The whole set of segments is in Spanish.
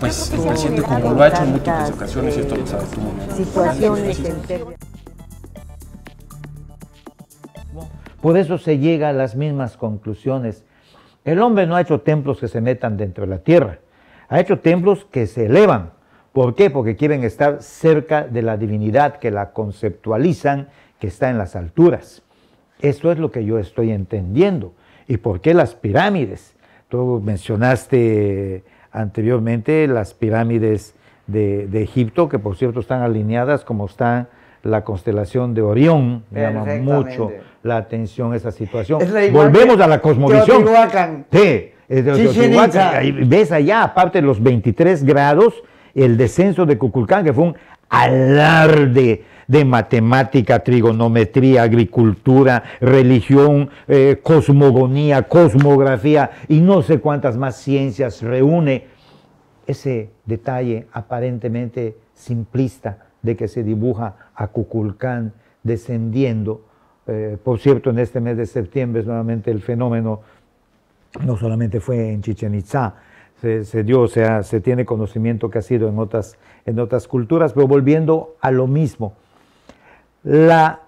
pues como lo en múltiples ocasiones, y esto lo sabes Por eso se llega a las mismas conclusiones. El hombre no ha hecho templos que se metan dentro de la tierra, ha hecho templos que se elevan. ¿Por qué? Porque quieren estar cerca de la divinidad, que la conceptualizan, que está en las alturas. Esto es lo que yo estoy entendiendo. ¿Y por qué las pirámides? Tú mencionaste anteriormente las pirámides de, Egipto, que por cierto están alineadas como está la constelación de Orión, me llama mucho la atención esa situación. Volvemos a la cosmovisión. Sí, es de Ves allá, aparte de los 23 grados, el descenso de Cuculcán, que fue un alarde de matemática, trigonometría, agricultura, religión, eh, cosmogonía, cosmografía y no sé cuántas más ciencias reúne ese detalle aparentemente simplista de que se dibuja a Cuculcán descendiendo. Eh, por cierto, en este mes de septiembre nuevamente el fenómeno no solamente fue en Chichen Itza, se, dio, o sea, se tiene conocimiento que ha sido en otras, en otras culturas, pero volviendo a lo mismo, la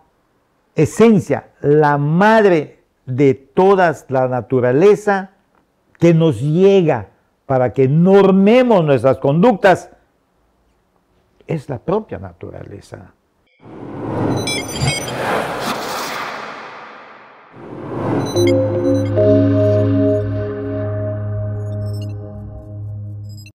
esencia, la madre de toda la naturaleza que nos llega para que normemos nuestras conductas, es la propia naturaleza.